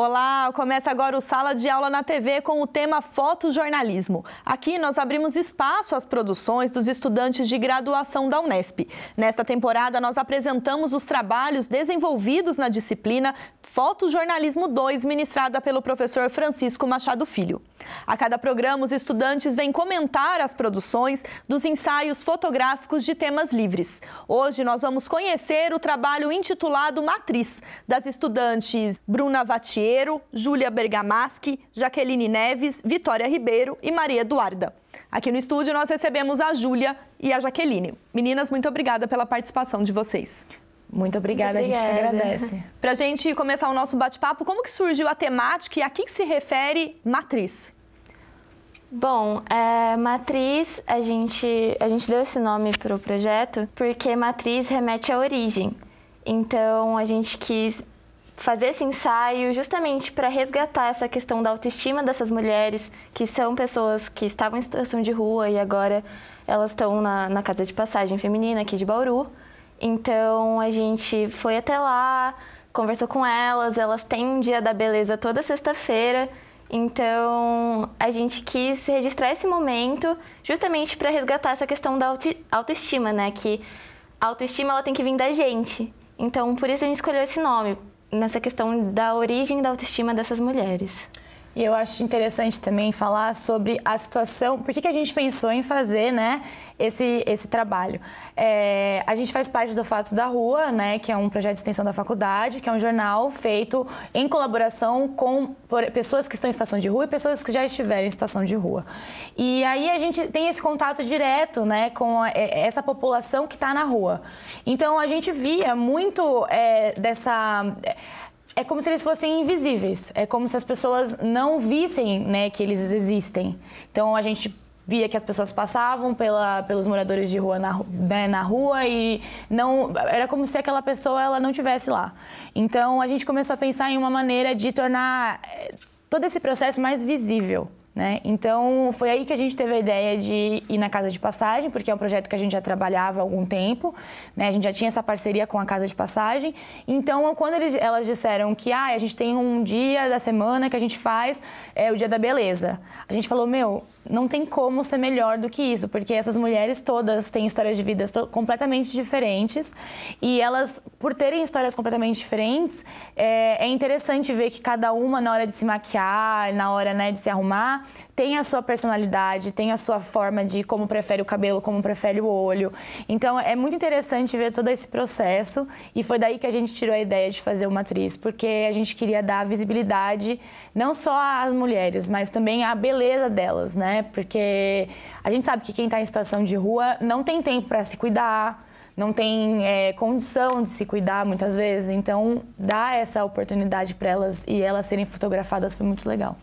Olá, começa agora o Sala de Aula na TV com o tema Fotojornalismo. Aqui nós abrimos espaço às produções dos estudantes de graduação da Unesp. Nesta temporada, nós apresentamos os trabalhos desenvolvidos na disciplina Fotojornalismo 2, ministrada pelo professor Francisco Machado Filho. A cada programa, os estudantes vêm comentar as produções dos ensaios fotográficos de temas livres. Hoje nós vamos conhecer o trabalho intitulado Matriz, das estudantes Bruna Vatiero, Júlia Bergamaschi, Jaqueline Neves, Vitória Ribeiro e Maria Eduarda. Aqui no estúdio nós recebemos a Júlia e a Jaqueline. Meninas, muito obrigada pela participação de vocês. Muito obrigada, obrigada, a gente agradece. Para a gente começar o nosso bate-papo, como que surgiu a temática e a que, que se refere matriz? Bom, é, matriz, a gente, a gente deu esse nome para o projeto porque matriz remete à origem. Então, a gente quis fazer esse ensaio justamente para resgatar essa questão da autoestima dessas mulheres, que são pessoas que estavam em situação de rua e agora elas estão na, na casa de passagem feminina aqui de Bauru. Então a gente foi até lá, conversou com elas, elas têm um dia da beleza toda sexta-feira. Então a gente quis registrar esse momento justamente para resgatar essa questão da auto autoestima, né? Que a autoestima ela tem que vir da gente. Então por isso a gente escolheu esse nome, nessa questão da origem da autoestima dessas mulheres. E eu acho interessante também falar sobre a situação, por que, que a gente pensou em fazer né, esse, esse trabalho. É, a gente faz parte do Fatos da Rua, né, que é um projeto de extensão da faculdade, que é um jornal feito em colaboração com pessoas que estão em estação de rua e pessoas que já estiveram em estação de rua. E aí a gente tem esse contato direto né, com a, é, essa população que está na rua. Então a gente via muito é, dessa é como se eles fossem invisíveis. É como se as pessoas não vissem né, que eles existem. Então a gente via que as pessoas passavam pela, pelos moradores de rua na, né, na rua e não era como se aquela pessoa ela não tivesse lá. Então a gente começou a pensar em uma maneira de tornar eh, todo esse processo mais visível. Né? Então, foi aí que a gente teve a ideia de ir na Casa de Passagem, porque é um projeto que a gente já trabalhava há algum tempo, né? a gente já tinha essa parceria com a Casa de Passagem. Então, quando eles, elas disseram que ah, a gente tem um dia da semana que a gente faz, é o dia da beleza, a gente falou, meu, não tem como ser melhor do que isso, porque essas mulheres todas têm histórias de vidas completamente diferentes e elas, por terem histórias completamente diferentes, é, é, interessante ver que cada uma na hora de se maquiar, na hora né, de se arrumar, tem a sua personalidade, tem a sua forma de como prefere o cabelo, como prefere o olho. Então é muito interessante ver todo esse processo e foi daí que a gente tirou a ideia de fazer uma atriz, porque a gente queria dar visibilidade não só às mulheres, mas também à beleza delas, né? Porque a gente sabe que quem está em situação de rua não tem tempo para se cuidar não tem é, condição de se cuidar muitas vezes. Então, dar essa oportunidade para elas e elas serem fotografadas foi muito legal.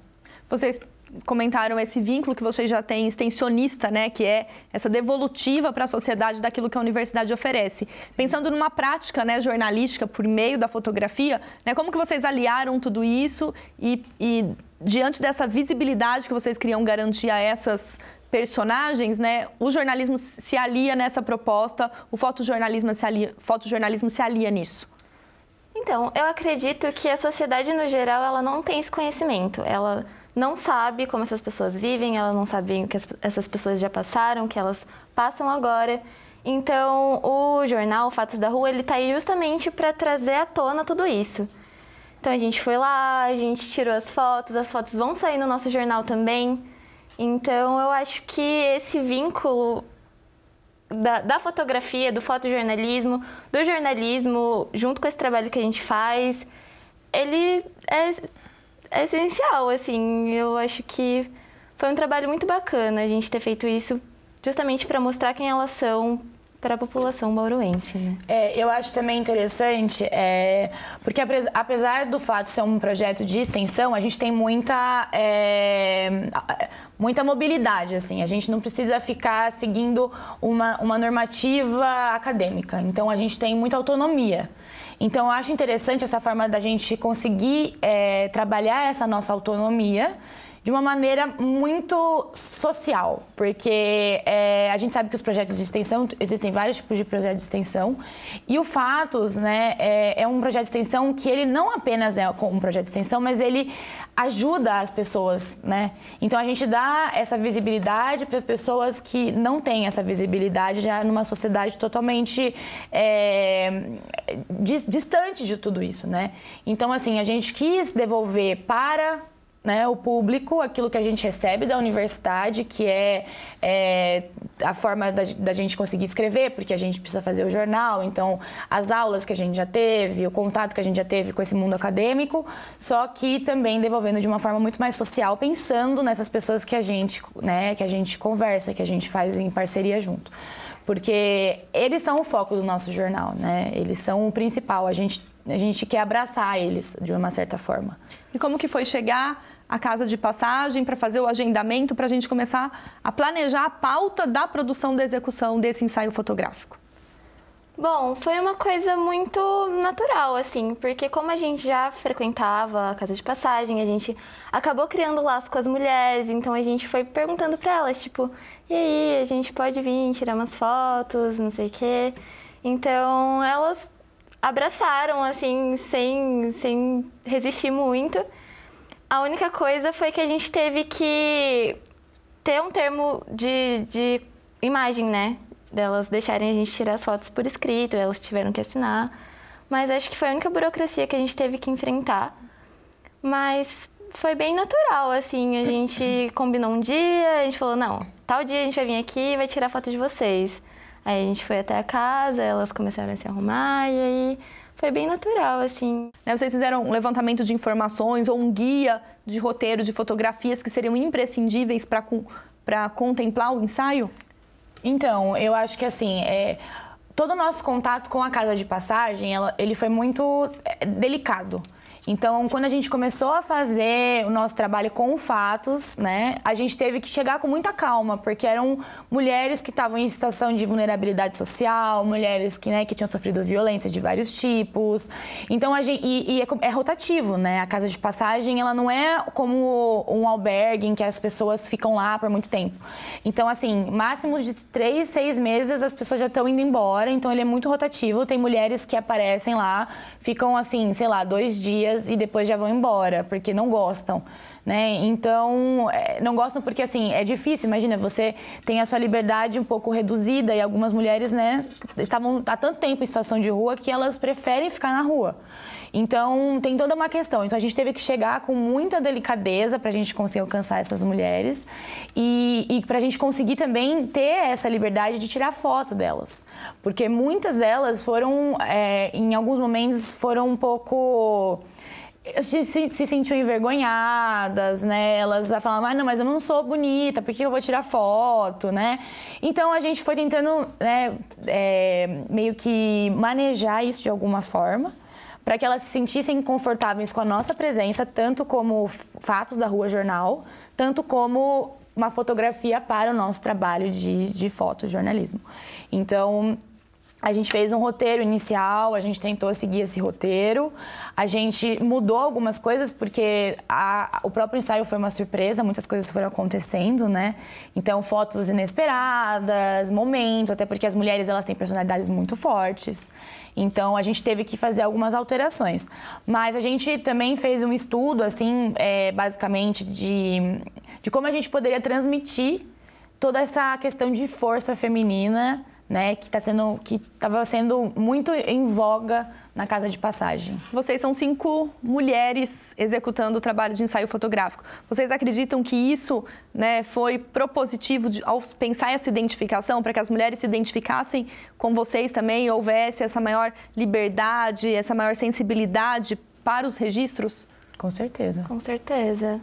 Vocês comentaram esse vínculo que vocês já têm extensionista, né, que é essa devolutiva para a sociedade daquilo que a universidade oferece. Sim. Pensando numa prática, né, jornalística por meio da fotografia, né, como que vocês aliaram tudo isso e, e diante dessa visibilidade que vocês queriam garantir a essas personagens, né? O jornalismo se alia nessa proposta, o fotojornalismo se alia, fotojornalismo se alia nisso. Então, eu acredito que a sociedade no geral ela não tem esse conhecimento. Ela não sabe como essas pessoas vivem, elas não sabem o que essas pessoas já passaram, o que elas passam agora. Então, o jornal Fatos da Rua, ele tá aí justamente para trazer à tona tudo isso. Então, a gente foi lá, a gente tirou as fotos, as fotos vão sair no nosso jornal também. Então, eu acho que esse vínculo da, da fotografia, do fotojornalismo, do jornalismo, junto com esse trabalho que a gente faz, ele é é essencial, assim. Eu acho que foi um trabalho muito bacana a gente ter feito isso justamente para mostrar quem elas são para a população bauruense. Né? É, eu acho também interessante, é, porque apesar do fato de ser um projeto de extensão, a gente tem muita, é, muita mobilidade, assim, a gente não precisa ficar seguindo uma, uma normativa acadêmica, então a gente tem muita autonomia. Então, eu acho interessante essa forma da gente conseguir é, trabalhar essa nossa autonomia de uma maneira muito social, porque é, a gente sabe que os projetos de extensão, existem vários tipos de projetos de extensão, e o Fatos né, é, é um projeto de extensão que ele não apenas é um projeto de extensão, mas ele ajuda as pessoas, né? Então a gente dá essa visibilidade para as pessoas que não têm essa visibilidade já numa sociedade totalmente é, distante de tudo isso, né? Então assim a gente quis devolver para né, o público, aquilo que a gente recebe da universidade, que é, é a forma da, da, gente conseguir escrever, porque a gente precisa fazer o jornal, então as aulas que a gente já teve, o contato que a gente já teve com esse mundo acadêmico, só que também devolvendo de uma forma muito mais social, pensando nessas pessoas que a gente, né, que a gente conversa, que a gente faz em parceria junto. Porque eles são o foco do nosso jornal, né? Eles são o principal. A gente, a gente quer abraçar eles de uma certa forma. E como que foi chegar a casa de passagem para fazer o agendamento para a gente começar a planejar a pauta da produção da execução desse ensaio fotográfico? Bom, foi uma coisa muito natural, assim, porque como a gente já frequentava a casa de passagem, a gente acabou criando laço com as mulheres, então a gente foi perguntando para elas, tipo, e aí, a gente pode vir tirar umas fotos, não sei o quê. Então elas abraçaram, assim, sem, sem resistir muito. A única coisa foi que a gente teve que ter um termo de, de imagem, né? Delas deixarem a gente tirar as fotos por escrito, elas tiveram que assinar. Mas acho que foi a única burocracia que a gente teve que enfrentar. Mas foi bem natural, assim. A gente combinou um dia, a gente falou: não, tal dia a gente vai vir aqui e vai tirar foto de vocês. Aí a gente foi até a casa, elas começaram a se arrumar e aí foi bem natural, assim. Né, vocês fizeram um levantamento de informações ou um guia de roteiro de fotografias que seriam imprescindíveis para contemplar o ensaio? Então, eu acho que assim, é, todo o nosso contato com a casa de passagem, ela, ele foi muito é, delicado então, quando a gente começou a fazer o nosso trabalho com fatos, né, a gente teve que chegar com muita calma, porque eram mulheres que estavam em situação de vulnerabilidade social, mulheres que, né, que tinham sofrido violência de vários tipos. Então, a gente, e, e é, é, rotativo, né? A casa de passagem, ela não é como um albergue em que as pessoas ficam lá por muito tempo. Então, assim, máximo de três, seis meses as pessoas já estão indo embora, então ele é muito rotativo. Tem mulheres que aparecem lá, ficam assim, sei lá, dois dias dias e depois já vão embora, porque não gostam. Né? Então, é, não gostam porque, assim, é difícil. Imagina, você tem a sua liberdade um pouco reduzida e algumas mulheres, né, estavam há tanto tempo em situação de rua que elas preferem ficar na rua. Então, tem toda uma questão. Então, a gente teve que chegar com muita delicadeza para a gente conseguir alcançar essas mulheres e, e para a gente conseguir também ter essa liberdade de tirar foto delas. Porque muitas delas foram, é, em alguns momentos, foram um pouco se, se, se sentiam envergonhadas, né? Elas falavam, ah, não, mas eu não sou bonita, por que eu vou tirar foto, né? Então a gente foi tentando, né, é, meio que manejar isso de alguma forma para que elas se sentissem confortáveis com a nossa presença, tanto como fatos da rua jornal, tanto como uma fotografia para o nosso trabalho de, de fotojornalismo. Então, a gente fez um roteiro inicial, a gente tentou seguir esse roteiro, a gente mudou algumas coisas porque a, o próprio ensaio foi uma surpresa, muitas coisas foram acontecendo, né? Então fotos inesperadas, momentos, até porque as mulheres elas têm personalidades muito fortes. Então a gente teve que fazer algumas alterações, mas a gente também fez um estudo assim, é, basicamente de de como a gente poderia transmitir toda essa questão de força feminina né, que está sendo que estava sendo muito em voga na casa de passagem. Vocês são cinco mulheres executando o trabalho de ensaio fotográfico. Vocês acreditam que isso, né, foi propositivo de, ao pensar essa identificação para que as mulheres se identificassem com vocês também, houvesse essa maior liberdade, essa maior sensibilidade para os registros? Com certeza. Com certeza.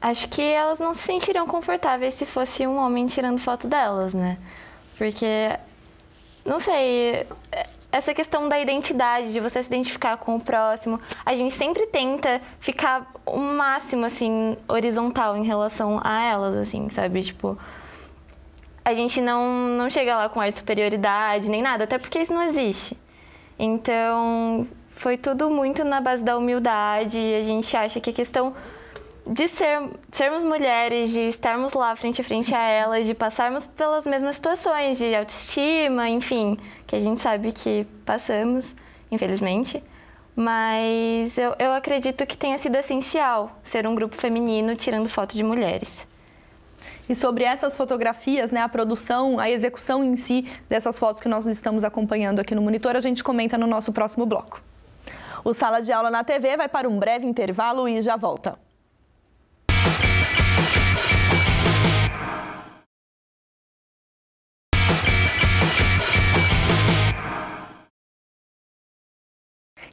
Acho que elas não se sentiriam confortáveis se fosse um homem tirando foto delas, né? Porque, não sei, essa questão da identidade, de você se identificar com o próximo, a gente sempre tenta ficar o máximo, assim, horizontal em relação a elas, assim, sabe? Tipo, a gente não, não chega lá com ar de superioridade nem nada, até porque isso não existe. Então, foi tudo muito na base da humildade. A gente acha que a questão de ser, sermos mulheres, de estarmos lá frente a frente a elas, de passarmos pelas mesmas situações de autoestima, enfim, que a gente sabe que passamos, infelizmente. Mas eu, eu acredito que tenha sido essencial ser um grupo feminino tirando foto de mulheres. E sobre essas fotografias, né, a produção, a execução em si dessas fotos que nós estamos acompanhando aqui no monitor, a gente comenta no nosso próximo bloco. O Sala de Aula na TV vai para um breve intervalo e já volta.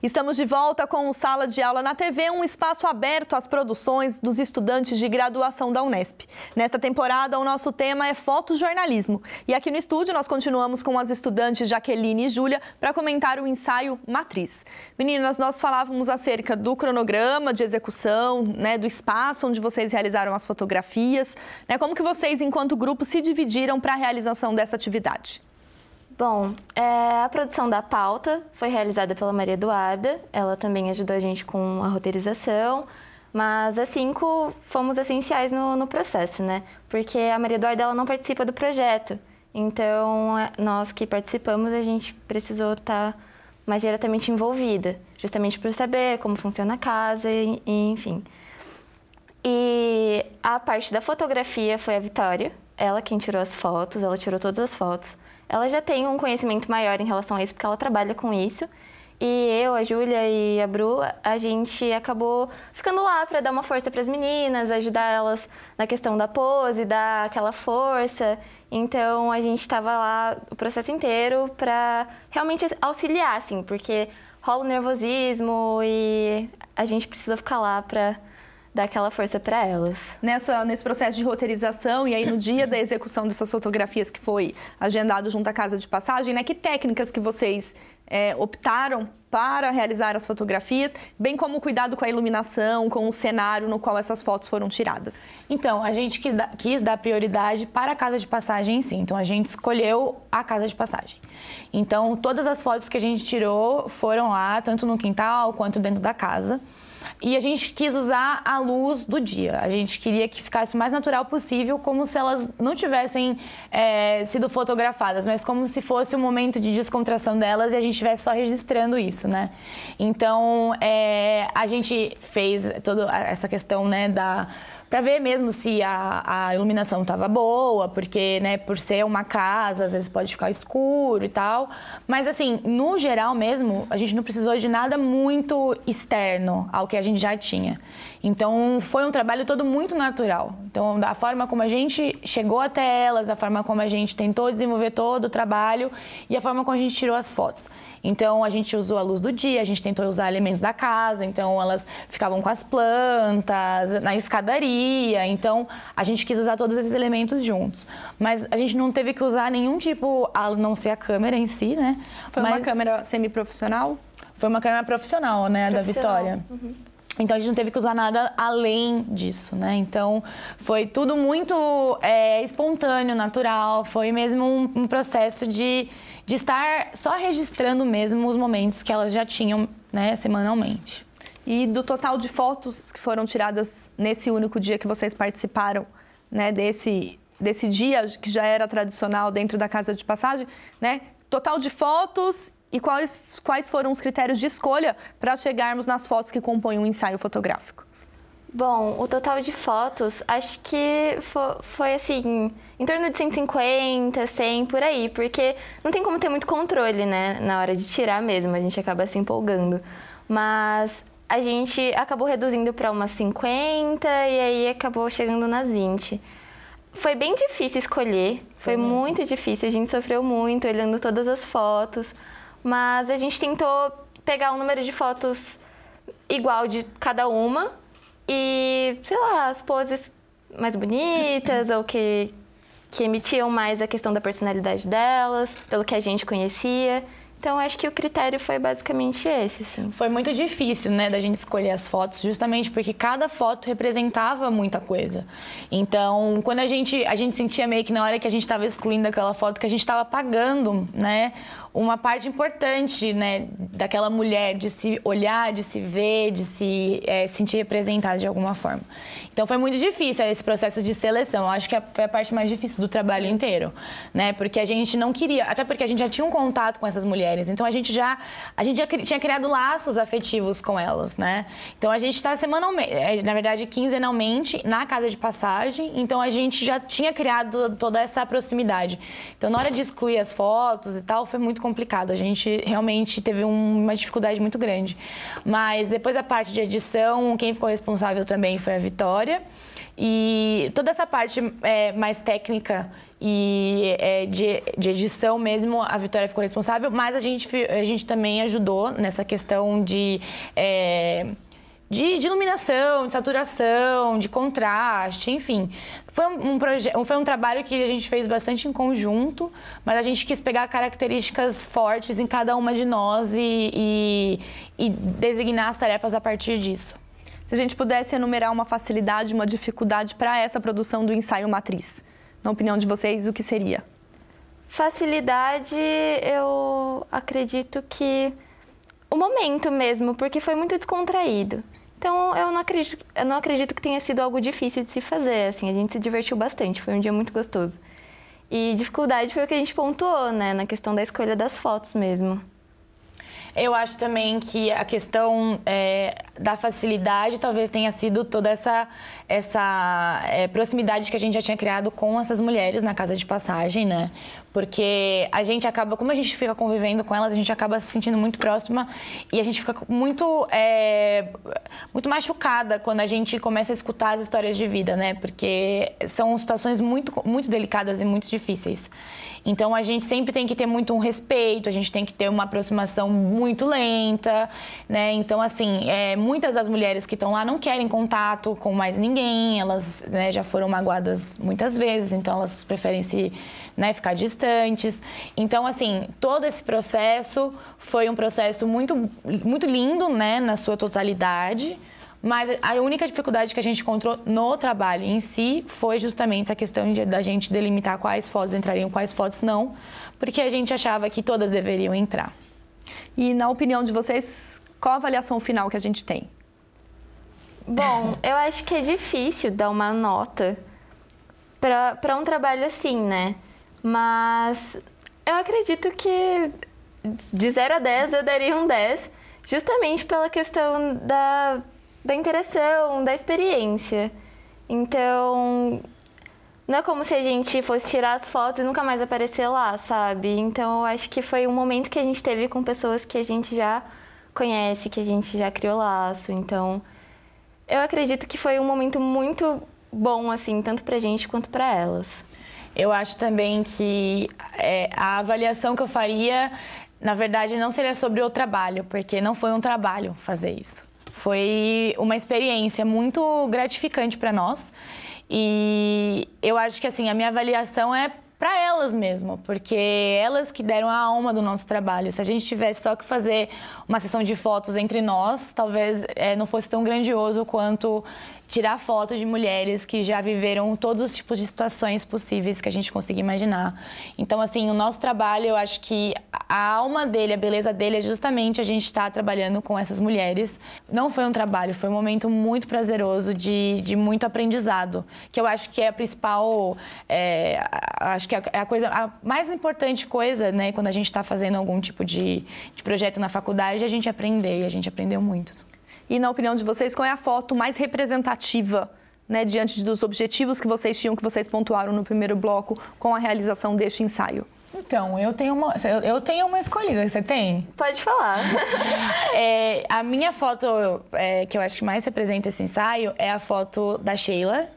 Estamos de volta com o Sala de Aula na TV, um espaço aberto às produções dos estudantes de graduação da Unesp. Nesta temporada, o nosso tema é fotojornalismo. E aqui no estúdio nós continuamos com as estudantes Jaqueline e Júlia para comentar o ensaio Matriz. Meninas, nós falávamos acerca do cronograma de execução, né, do espaço onde vocês realizaram as fotografias, né, como que vocês, enquanto grupo, se dividiram para a realização dessa atividade? Bom, é, a produção da pauta foi realizada pela Maria Eduarda. Ela também ajudou a gente com a roteirização. Mas as cinco fomos essenciais no, no processo, né? Porque a Maria Eduarda ela não participa do projeto. Então, é, nós que participamos, a gente precisou estar tá mais diretamente envolvida, justamente para saber como funciona a casa, e, e, enfim. E a parte da fotografia foi a Vitória, ela quem tirou as fotos, ela tirou todas as fotos ela já tem um conhecimento maior em relação a isso, porque ela trabalha com isso. E eu, a Júlia e a Bru, a gente acabou ficando lá para dar uma força para as meninas, ajudar elas na questão da pose, dar aquela força. Então a gente estava lá o processo inteiro para realmente auxiliar, assim, porque rola o nervosismo e a gente precisa ficar lá para dar aquela força para elas. Nessa, nesse processo de roteirização e aí no dia da execução dessas fotografias que foi agendado junto à casa de passagem, né? Que técnicas que vocês é, optaram para realizar as fotografias, bem como o cuidado com a iluminação, com o cenário no qual essas fotos foram tiradas? Então, a gente quis dar prioridade para a casa de passagem, sim. Então, a gente escolheu a casa de passagem. Então, todas as fotos que a gente tirou foram lá, tanto no quintal quanto dentro da casa. E a gente quis usar a luz do dia. A gente queria que ficasse o mais natural possível, como se elas não tivessem é, sido fotografadas, mas como se fosse um momento de descontração delas e a gente estivesse só registrando isso, né? Então, é, a gente fez toda essa questão, né, da para ver mesmo se a, a iluminação estava boa, porque, né, por ser uma casa, às vezes pode ficar escuro e tal. Mas, assim, no geral mesmo, a gente não precisou de nada muito externo ao que a gente já tinha. Então foi um trabalho todo muito natural. Então da forma como a gente chegou até elas, a forma como a gente tentou desenvolver todo o trabalho e a forma como a gente tirou as fotos. Então a gente usou a luz do dia, a gente tentou usar elementos da casa, então elas ficavam com as plantas, na escadaria. Então a gente quis usar todos esses elementos juntos. Mas a gente não teve que usar nenhum tipo, a não ser a câmera em si, né? Foi Mas... uma câmera semiprofissional? Foi uma câmera profissional, né, profissional. da Vitória. Uhum. Então a gente não teve que usar nada além disso, né? Então foi tudo muito é, espontâneo, natural. Foi mesmo um, um processo de, de estar só registrando mesmo os momentos que elas já tinham, né, semanalmente. E do total de fotos que foram tiradas nesse único dia que vocês participaram, né, desse desse dia que já era tradicional dentro da casa de passagem, né? Total de fotos e quais, quais foram os critérios de escolha para chegarmos nas fotos que compõem um ensaio fotográfico? Bom, o total de fotos, acho que foi, assim, em torno de 150, 100, por aí, porque não tem como ter muito controle, né, na hora de tirar mesmo, a gente acaba se empolgando. Mas a gente acabou reduzindo para umas 50 e aí acabou chegando nas 20. Foi bem difícil escolher, foi, foi muito difícil, a gente sofreu muito olhando todas as fotos. Mas a gente tentou pegar um número de fotos igual de cada uma e, sei lá, as poses mais bonitas ou que, que emitiam mais a questão da personalidade delas, pelo que a gente conhecia. Então, acho que o critério foi basicamente esse, sim. Foi muito difícil, né, da gente escolher as fotos, justamente porque cada foto representava muita coisa. Então, quando a gente, a gente sentia meio que na hora que a gente estava excluindo aquela foto, que a gente estava apagando, né, uma parte importante né, daquela mulher de se olhar, de se ver, de se é, sentir representada de alguma forma. Então foi muito difícil esse processo de seleção. Eu acho que é, foi a parte mais difícil do trabalho inteiro, né? Porque a gente não queria, até porque a gente já tinha um contato com essas mulheres. Então a gente já a gente já tinha criado laços afetivos com elas, né? Então a gente está semanalmente, é, na verdade quinzenalmente na casa de passagem. Então a gente já tinha criado toda essa proximidade. Então na hora de excluir as fotos e tal foi muito muito complicado. A gente realmente teve um, uma dificuldade muito grande. Mas depois a parte de edição, quem ficou responsável também foi a Vitória. E toda essa parte é, mais técnica e é, de, de, edição mesmo, a Vitória ficou responsável, mas a gente, a gente também ajudou nessa questão de. É, de, de, iluminação, de saturação, de contraste, enfim. Foi um, um foi um trabalho que a gente fez bastante em conjunto, mas a gente quis pegar características fortes em cada uma de nós e, e, e designar as tarefas a partir disso. Se a gente pudesse enumerar uma facilidade, uma dificuldade para essa produção do ensaio matriz, na opinião de vocês, o que seria? Facilidade, eu acredito que o momento mesmo, porque foi muito descontraído. Então, eu não acredito, eu não acredito que tenha sido algo difícil de se fazer, assim, a gente se divertiu bastante, foi um dia muito gostoso. E dificuldade foi o que a gente pontuou, né, na questão da escolha das fotos mesmo. Eu acho também que a questão é, da facilidade talvez tenha sido toda essa, essa é, proximidade que a gente já tinha criado com essas mulheres na casa de passagem, né? Porque a gente acaba, como a gente fica convivendo com elas, a gente acaba se sentindo muito próxima e a gente fica muito, é, muito machucada quando a gente começa a escutar as histórias de vida, né? Porque são situações muito, muito delicadas e muito difíceis. Então a gente sempre tem que ter muito um respeito, a gente tem que ter uma aproximação muito lenta, né? Então, assim, é, muitas das mulheres que estão lá não querem contato com mais ninguém, elas né, já foram magoadas muitas vezes, então elas preferem se né, ficar distantes então, assim, todo esse processo foi um processo muito, muito lindo, né, na sua totalidade. Mas a única dificuldade que a gente encontrou no trabalho em si foi justamente a questão de, da gente delimitar quais fotos entrariam, quais fotos não, porque a gente achava que todas deveriam entrar. E na opinião de vocês, qual a avaliação final que a gente tem? Bom, eu acho que é difícil dar uma nota para um trabalho assim, né? Mas eu acredito que de 0 a 10 eu daria um 10, justamente pela questão da, da interação, da experiência. Então, não é como se a gente fosse tirar as fotos e nunca mais aparecer lá, sabe? Então, eu acho que foi um momento que a gente teve com pessoas que a gente já conhece, que a gente já criou laço. Então, eu acredito que foi um momento muito bom, assim, tanto pra gente quanto pra elas. Eu acho também que é, a avaliação que eu faria, na verdade, não seria sobre o trabalho, porque não foi um trabalho fazer isso. Foi uma experiência muito gratificante para nós. E eu acho que assim, a minha avaliação é para elas mesmo, porque elas que deram a alma do nosso trabalho. Se a gente tivesse só que fazer uma sessão de fotos entre nós, talvez é, não fosse tão grandioso quanto tirar fotos de mulheres que já viveram todos os tipos de situações possíveis que a gente consiga imaginar. Então, assim, o nosso trabalho, eu acho que a alma dele, a beleza dele é justamente a gente estar tá trabalhando com essas mulheres. Não foi um trabalho, foi um momento muito prazeroso de, de muito aprendizado, que eu acho que é a principal, é, acho que é a coisa, a mais importante coisa, né, quando a gente está fazendo algum tipo de, de projeto na faculdade, é a gente aprender, e a gente aprendeu muito. E na opinião de vocês, qual é a foto mais representativa né, diante dos objetivos que vocês tinham, que vocês pontuaram no primeiro bloco com a realização deste ensaio? Então, eu tenho uma, eu tenho uma escolhida, você tem? Pode falar. é, a minha foto é, que eu acho que mais representa esse ensaio é a foto da Sheila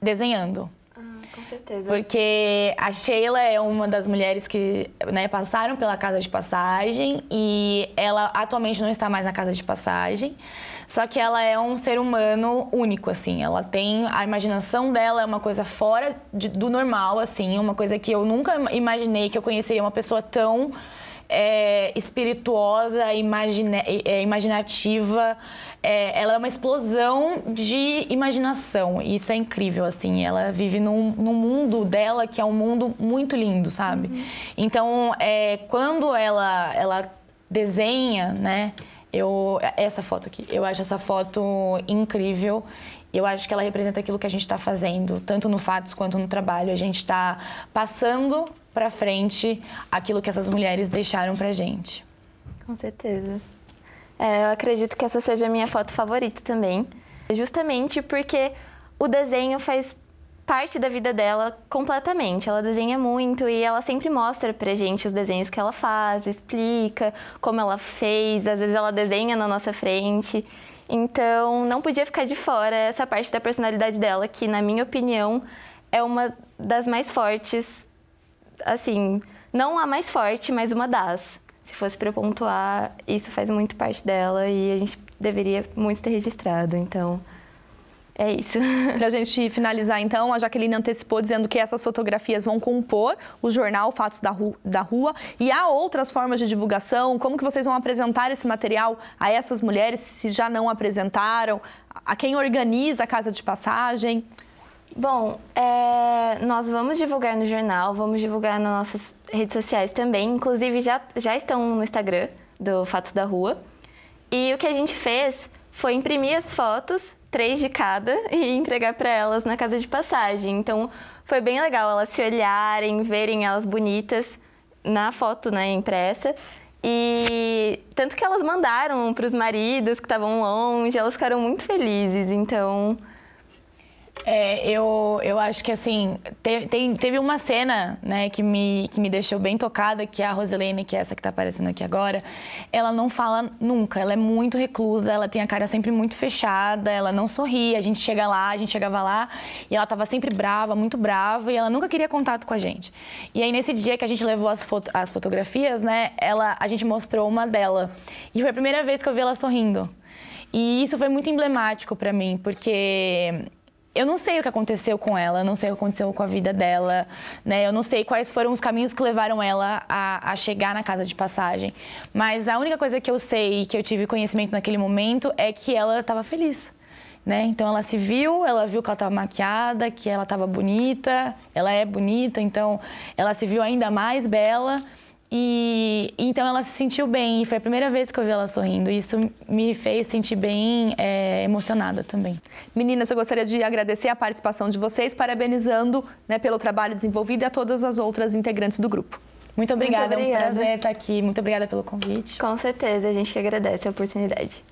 desenhando certeza. Porque a Sheila é uma das mulheres que né, passaram pela casa de passagem e ela atualmente não está mais na casa de passagem. Só que ela é um ser humano único, assim. Ela tem. A imaginação dela é uma coisa fora de, do normal, assim. Uma coisa que eu nunca imaginei que eu conheceria uma pessoa tão é, espirituosa, imagine, é, imaginativa. É, ela é uma explosão de imaginação. E isso é incrível, assim. Ela vive num, num mundo dela que é um mundo muito lindo, sabe? Uhum. Então, é, quando ela, ela desenha, né? Eu, essa foto aqui, eu acho essa foto incrível eu acho que ela representa aquilo que a gente está fazendo, tanto no Fatos quanto no trabalho. A gente está passando para frente aquilo que essas mulheres deixaram para gente. Com certeza. É, eu acredito que essa seja a minha foto favorita também, justamente porque o desenho faz parte da vida dela completamente. Ela desenha muito e ela sempre mostra pra gente os desenhos que ela faz, explica como ela fez, às vezes ela desenha na nossa frente. Então, não podia ficar de fora essa parte da personalidade dela, que, na minha opinião, é uma das mais fortes assim, não a mais forte, mas uma das. Se fosse para pontuar, isso faz muito parte dela e a gente deveria muito ter registrado. Então, é isso. Para a gente finalizar, então, a Jaqueline antecipou dizendo que essas fotografias vão compor o jornal Fatos da, Ru da Rua. E há outras formas de divulgação? Como que vocês vão apresentar esse material a essas mulheres, se já não apresentaram? A quem organiza a Casa de Passagem? Bom, é, nós vamos divulgar no jornal, vamos divulgar nas nossas redes sociais também. Inclusive, já, já estão no Instagram do Fatos da Rua. E o que a gente fez foi imprimir as fotos, três de cada, e entregar para elas na casa de passagem. Então, foi bem legal elas se olharem, verem elas bonitas na foto né, impressa. E tanto que elas mandaram para os maridos que estavam longe, elas ficaram muito felizes. Então, é, eu, eu acho que assim, te, tem, teve uma cena né, que, me, que me deixou bem tocada, que é a Roselene, que é essa que tá aparecendo aqui agora, ela não fala nunca, ela é muito reclusa, ela tem a cara sempre muito fechada, ela não sorri, a gente chega lá, a gente chegava lá e ela tava sempre brava, muito brava, e ela nunca queria contato com a gente. E aí nesse dia que a gente levou as, foto, as fotografias, né, ela, a gente mostrou uma dela. E foi a primeira vez que eu vi ela sorrindo. E isso foi muito emblemático para mim, porque eu não sei o que aconteceu com ela, não sei o que aconteceu com a vida dela, né? Eu não sei quais foram os caminhos que levaram ela a, a chegar na casa de passagem. Mas a única coisa que eu sei e que eu tive conhecimento naquele momento é que ela estava feliz. Né? Então ela se viu, ela viu que ela estava maquiada, que ela estava bonita, ela é bonita, então ela se viu ainda mais bela. E então ela se sentiu bem, e foi a primeira vez que eu vi ela sorrindo. E isso me fez sentir bem é, emocionada também. Meninas, eu gostaria de agradecer a participação de vocês, parabenizando né, pelo trabalho desenvolvido e a todas as outras integrantes do grupo. Muito obrigada, Muito obrigada. é um prazer estar aqui. Muito obrigada pelo convite. Com certeza, a gente que agradece a oportunidade.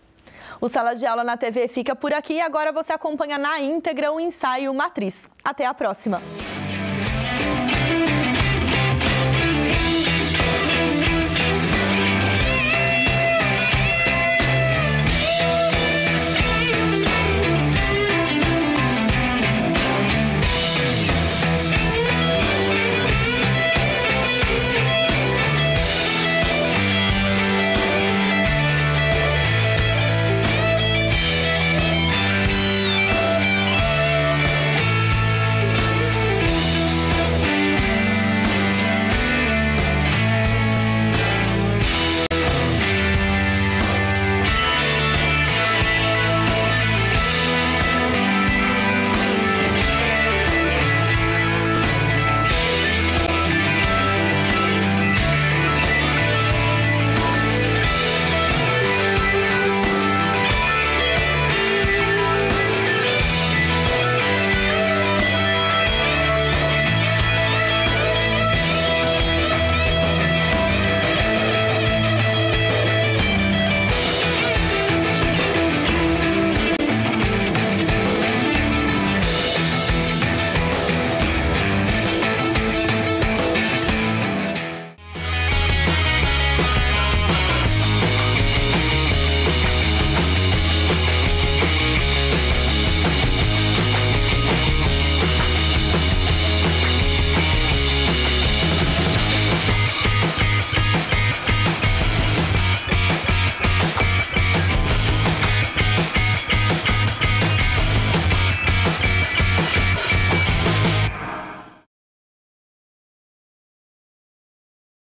O Sala de Aula na TV fica por aqui e agora você acompanha na íntegra o ensaio Matriz. Até a próxima!